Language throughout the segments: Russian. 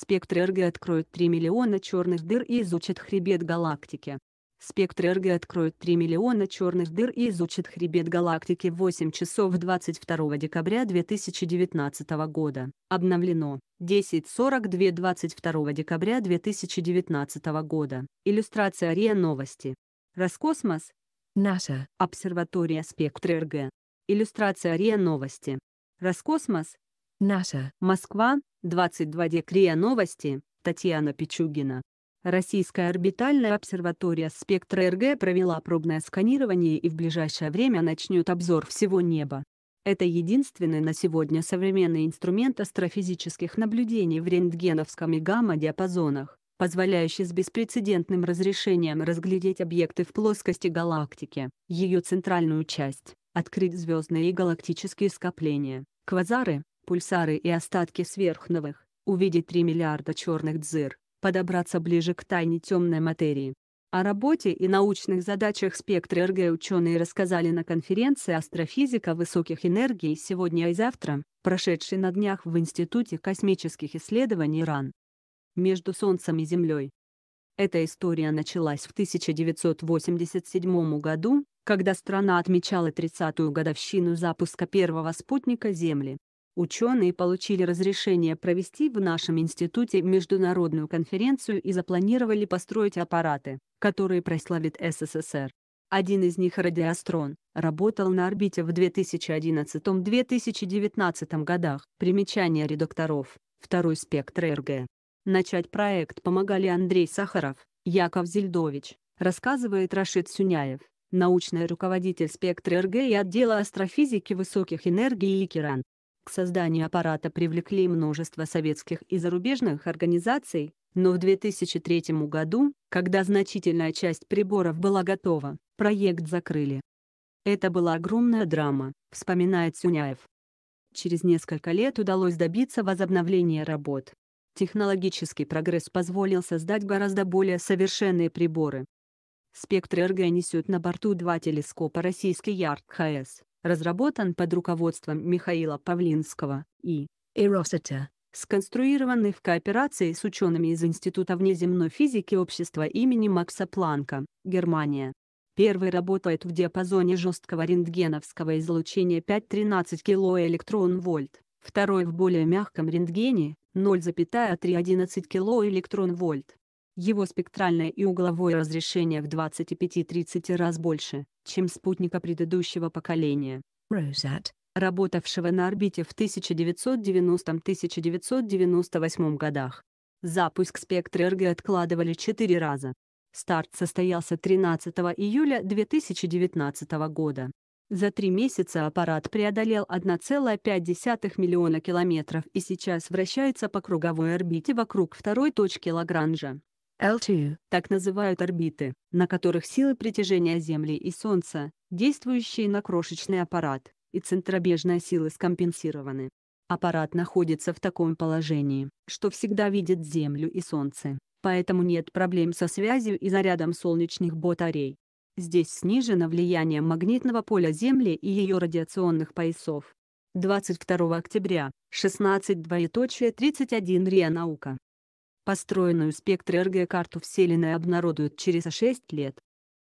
Спектр РГ откроет 3 миллиона черных дыр и изучат хребет галактики. Спектр РГ откроет 3 миллиона черных дыр и изучат хребет галактики в 8 часов 22 декабря 2019 года. Обновлено 10.42 22 декабря 2019 года. Иллюстрация РИА Новости. Роскосмос. Наша Обсерватория спектра РГ. Иллюстрация РИА Новости. Роскосмос. Наша. Москва. 22 декрия новости. Татьяна Пичугина. Российская орбитальная обсерватория спектр РГ» провела пробное сканирование и в ближайшее время начнет обзор всего неба. Это единственный на сегодня современный инструмент астрофизических наблюдений в рентгеновском и гамма-диапазонах, позволяющий с беспрецедентным разрешением разглядеть объекты в плоскости галактики, ее центральную часть, открыть звездные и галактические скопления, квазары, пульсары и остатки сверхновых, увидеть 3 миллиарда черных дзыр, подобраться ближе к тайне темной материи. О работе и научных задачах спектра РГ ученые рассказали на конференции «Астрофизика высоких энергий сегодня и завтра», прошедшей на днях в Институте космических исследований РАН. Между Солнцем и Землей. Эта история началась в 1987 году, когда страна отмечала 30-ю годовщину запуска первого спутника Земли. Ученые получили разрешение провести в нашем институте международную конференцию и запланировали построить аппараты, которые прославят СССР. Один из них, радиострон, работал на орбите в 2011-2019 годах. Примечание редакторов. Второй спектр РГ. Начать проект помогали Андрей Сахаров, Яков Зельдович, рассказывает Рашид Сюняев, научный руководитель спектра РГ и отдела астрофизики высоких энергий и к созданию аппарата привлекли множество советских и зарубежных организаций, но в 2003 году, когда значительная часть приборов была готова, проект закрыли. Это была огромная драма, вспоминает Сюняев. Через несколько лет удалось добиться возобновления работ. Технологический прогресс позволил создать гораздо более совершенные приборы. Спектр РГ несет на борту два телескопа российский ЯРК-ХС разработан под руководством Михаила Павлинского и Эросета, сконструированный в кооперации с учеными из Института внеземной физики общества имени Макса Планка, Германия. Первый работает в диапазоне жесткого рентгеновского излучения 5-13 килоэлектрон-вольт, второй в более мягком рентгене 0,311 килоэлектрон-вольт. Его спектральное и угловое разрешение в 25-30 раз больше, чем спутника предыдущего поколения. Rosat, работавшего на орбите в 1990-1998 годах. Запуск спектра РГ откладывали 4 раза. Старт состоялся 13 июля 2019 года. За три месяца аппарат преодолел 1,5 миллиона километров и сейчас вращается по круговой орбите вокруг второй точки Лагранжа. L2 так называют орбиты, на которых силы притяжения Земли и Солнца, действующие на крошечный аппарат, и центробежная сила скомпенсированы. Аппарат находится в таком положении, что всегда видит Землю и Солнце, поэтому нет проблем со связью и зарядом солнечных батарей. Здесь снижено влияние магнитного поля Земли и ее радиационных поясов. 22 октября, 16.31 РИА Наука. Построенную спектры РГ-карту Вселенной обнародуют через 6 лет.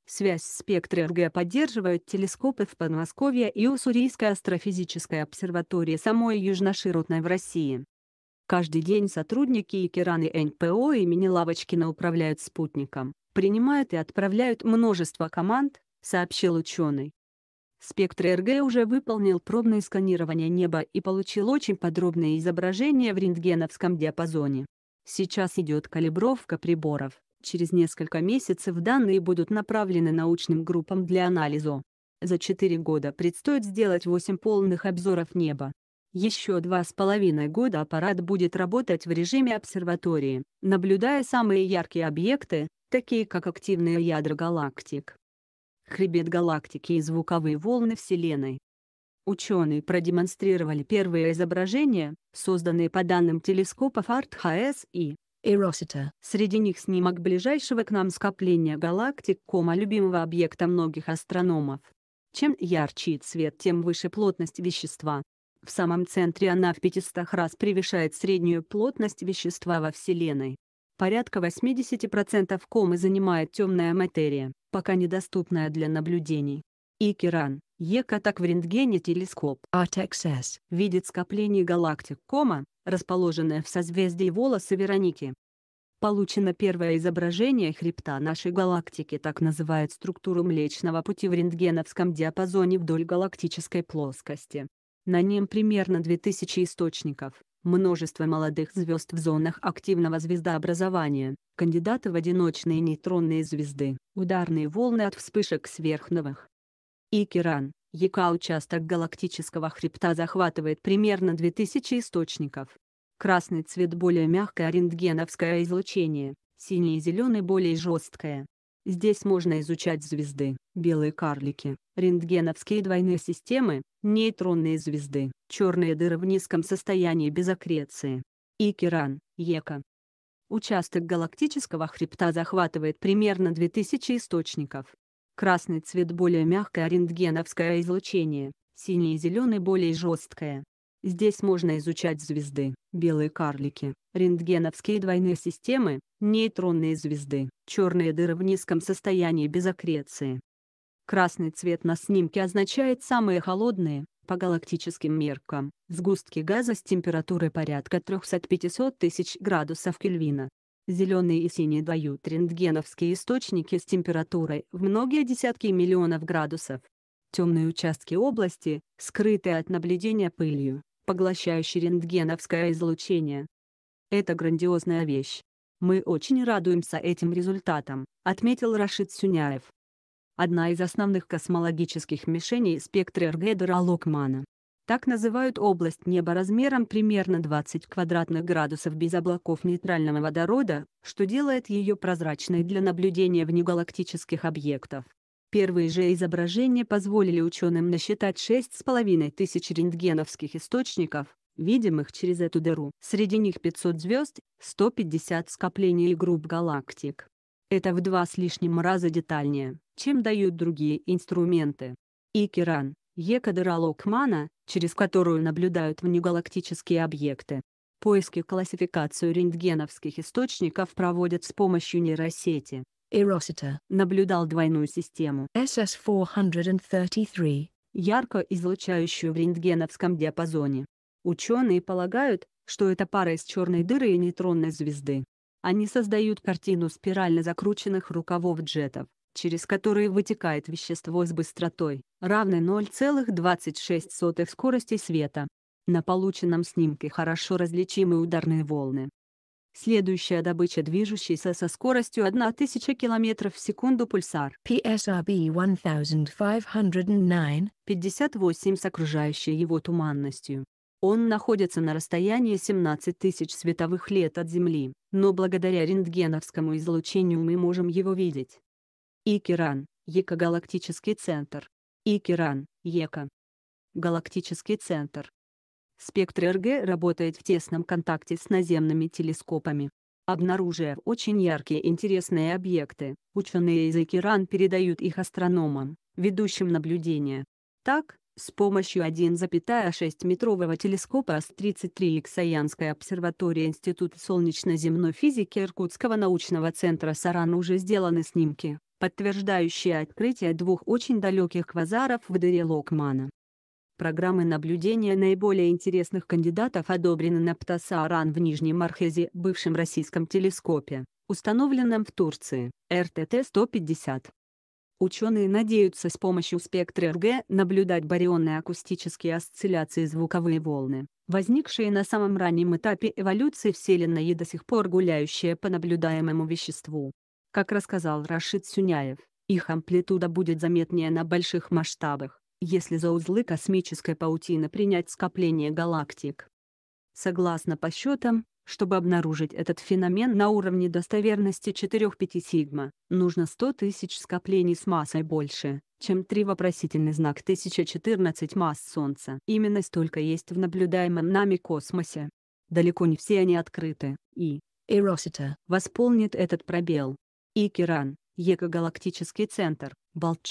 Связь спектра РГ поддерживают телескопы в Подмосковье и Уссурийская астрофизическая обсерватория самой Южноширотной в России. Каждый день сотрудники и НПО имени Лавочкина управляют спутником, принимают и отправляют множество команд, сообщил ученый. Спектр РГ уже выполнил пробное сканирование неба и получил очень подробные изображения в рентгеновском диапазоне. Сейчас идет калибровка приборов. Через несколько месяцев данные будут направлены научным группам для анализа. За 4 года предстоит сделать 8 полных обзоров неба. Еще два с половиной года аппарат будет работать в режиме обсерватории, наблюдая самые яркие объекты, такие как активные ядра галактик. Хребет галактики и звуковые волны Вселенной. Ученые продемонстрировали первые изображения, созданные по данным телескопов Артхаэс и Эросита. Среди них снимок ближайшего к нам скопления галактик Кома любимого объекта многих астрономов. Чем ярче цвет, тем выше плотность вещества. В самом центре она в 500 раз превышает среднюю плотность вещества во Вселенной. Порядка 80% комы занимает темная материя, пока недоступная для наблюдений. Икеран ЕК так в рентгене телескоп ATXS а видит скопление галактик Кома, расположенное в созвездии волосы Вероники. Получено первое изображение хребта нашей галактики так называют структуру Млечного Пути в рентгеновском диапазоне вдоль галактической плоскости. На нем примерно 2000 источников, множество молодых звезд в зонах активного звездообразования, кандидаты в одиночные нейтронные звезды, ударные волны от вспышек сверхновых, Икеран, Киран. участок галактического хребта захватывает примерно 2000 источников. Красный цвет более мягкое а рентгеновское излучение, синий и зеленый более жесткое. Здесь можно изучать звезды, белые карлики, рентгеновские двойные системы, нейтронные звезды, черные дыры в низком состоянии без аккреции. Икеран, Ека. Участок галактического хребта захватывает примерно 2000 источников красный цвет более мягкое рентгеновское излучение, синий и зеленый более жесткое. Здесь можно изучать звезды, белые карлики, рентгеновские двойные системы, нейтронные звезды, черные дыры в низком состоянии без аккреции. Красный цвет на снимке означает самые холодные, по галактическим меркам, сгустки газа с температурой порядка 300-500 тысяч градусов Кельвина. Зеленые и синие дают рентгеновские источники с температурой в многие десятки миллионов градусов. Темные участки области, скрытые от наблюдения пылью, поглощающие рентгеновское излучение. Это грандиозная вещь. Мы очень радуемся этим результатам, отметил Рашид Сюняев одна из основных космологических мишеней спектра Эргедера Локмана, так называют область неба размером примерно 20 квадратных градусов без облаков нейтрального водорода, что делает ее прозрачной для наблюдения внегалактических объектов. Первые же изображения позволили ученым насчитать 6,5 тысяч рентгеновских источников, видимых через эту дыру. Среди них 500 звезд, 150 скоплений и групп галактик. Это в два с лишним раза детальнее, чем дают другие инструменты. Икеран, Екадыра Локмана, через которую наблюдают внегалактические объекты. Поиски классификацию рентгеновских источников проводят с помощью нейросети. Erosita наблюдал двойную систему SS433, ярко излучающую в рентгеновском диапазоне. Ученые полагают, что это пара из черной дыры и нейтронной звезды. Они создают картину спирально закрученных рукавов джетов через которые вытекает вещество с быстротой, равной 0,26 скорости света. На полученном снимке хорошо различимы ударные волны. Следующая добыча движущейся со скоростью 1000 км в секунду пульсар PSRB 1509 58 с окружающей его туманностью. Он находится на расстоянии 17 тысяч световых лет от Земли, но благодаря рентгеновскому излучению мы можем его видеть. Икеран, ЕКО Галактический центр. Икеран, ЕКО. Галактический центр. Спектр РГ работает в тесном контакте с наземными телескопами. Обнаружив очень яркие интересные объекты, ученые из Икиран передают их астрономам, ведущим наблюдения. Так, с помощью 1,6-метрового телескопа с 33 Иксаянской обсерватории Института солнечно-земной физики Иркутского научного центра Саран уже сделаны снимки, подтверждающие открытие двух очень далеких квазаров в дыре Локмана. Программы наблюдения наиболее интересных кандидатов одобрены на Птасаран в Нижнем Архезе, бывшем российском телескопе, установленном в Турции, РТТ-150. Ученые надеются с помощью спектра РГ наблюдать барионные акустические осцилляции звуковые волны, возникшие на самом раннем этапе эволюции Вселенной и до сих пор гуляющие по наблюдаемому веществу. Как рассказал Рашид Сюняев, их амплитуда будет заметнее на больших масштабах, если за узлы космической паутины принять скопление галактик. Согласно подсчетам, чтобы обнаружить этот феномен на уровне достоверности 4-5 сигма, нужно 100 тысяч скоплений с массой больше, чем 3 вопросительный знак 1014 масс Солнца. Именно столько есть в наблюдаемом нами космосе. Далеко не все они открыты, и Эросита восполнит этот пробел. Икеран, Киран, центр, Балч.